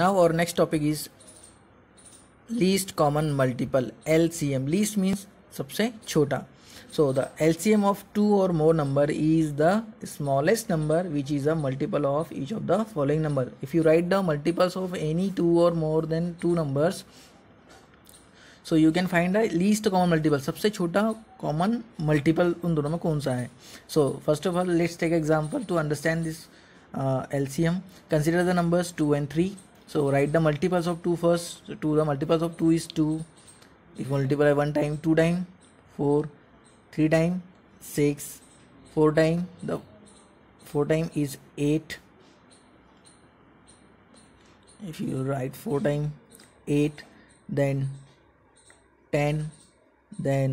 now our next topic is least common multiple lcm least means सबसे छोटा so the lcm of two or more number is the smallest number which is a multiple of each of the following number if you write the multiples of any two or more than two numbers so you can find the least common multiple सबसे छोटा common multiple उन दोनों में कौन सा है so first of all let's take example to understand this L C M consider the numbers two and three so write the multiples of 2 first so 2 the multiples of 2 is 2 if multiply 1 time 2 time 4 3 time 6 4 time the 4 time is 8 if you write 4 time 8 then 10 then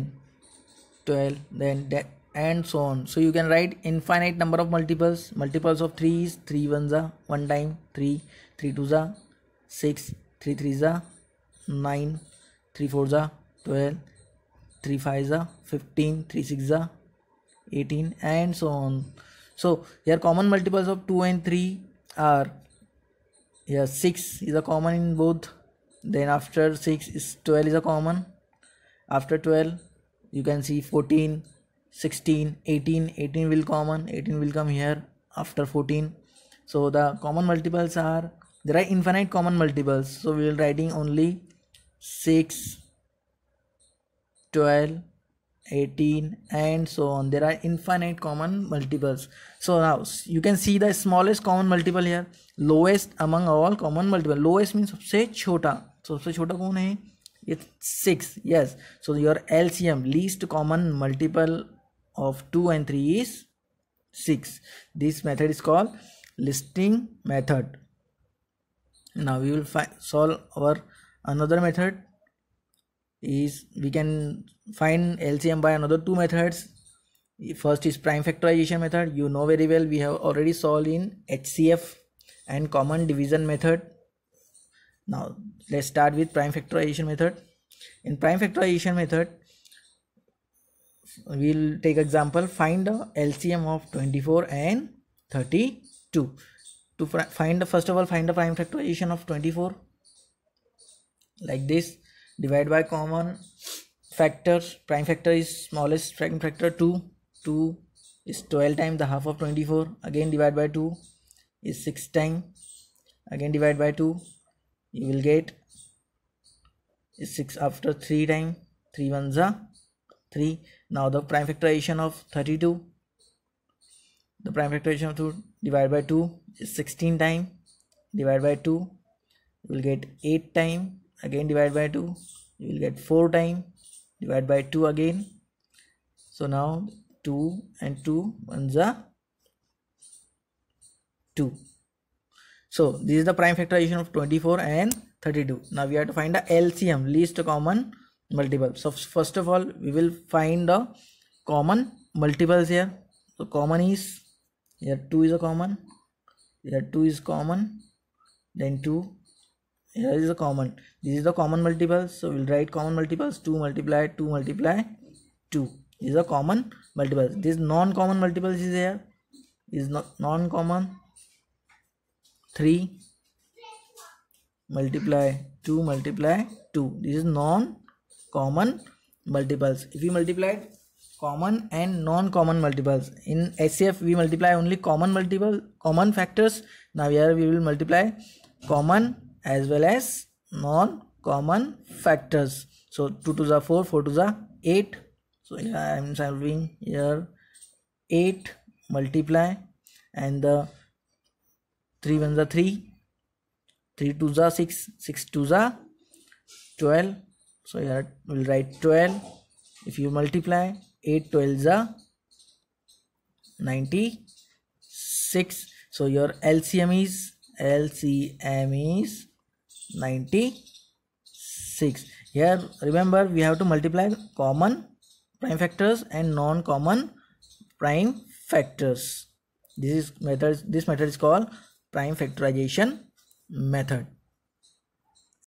12 then that and so on so you can write infinite number of multiples multiples of 3 is 3 ones are 1 time 3 3 twos are 6 3 threes are 9 3 fours are 12 3 fives are 15 3 sixes are 18 and so on so here common multiples of 2 and 3 are yeah 6 is a common in both then after 6 is 12 is a common after 12 you can see 14 16 18 18 will common 18 will come here after 14 so the common multiples are there are infinite common multiples so we will writing only 6 12 18 and so on there are infinite common multiples so now you can see the smallest common multiple here lowest among all common multiple lowest means सबसे छोटा so सबसे छोटा कौन है ये six yes so your L C M least common multiple of 2 and 3 is 6 this method is called listing method now we will solve our another method is we can find LCM by another two methods first is prime factorization method you know very well we have already solved in HCF and common division method now let's start with prime factorization method in prime factorization method we'll take example find the LCM of 24 and 32 to find the first of all find the prime factorization of 24 like this divide by common factors. prime factor is smallest prime factor 2 2 is 12 times the half of 24 again divide by 2 is 6 times again divide by 2 you will get is 6 after 3 times 3 ones are 3 now the prime factorization of 32 the prime factorization of 2 divided by 2 is 16 time divided by 2 you will get 8 time again divided by 2 you will get 4 time divided by 2 again so now 2 and 2 ones are 2 so this is the prime factorization of 24 and 32 now we have to find the LCM least common multiple so first of all we will find the common multiples here so common is here 2 is a common here 2 is common then 2 here is a common this is the common multiple so we'll write common multiples 2 multiply 2 multiply 2 is a common multiple this non-common multiples is here is not non-common 3 multiply 2 multiply 2 this is non common multiples if we multiply common and non-common multiples in SCF we multiply only common multiple common factors now here we will multiply common as well as non-common factors so 2 to the 4 4 to the 8 so here I am solving here 8 multiply and the 3 1 are 3 3 to the 6 6 to the 12 so here we'll write 12 if you multiply 8 12 are 96 so your LCM is LCM is 96 here remember we have to multiply common prime factors and non-common prime factors this is method this method is called prime factorization method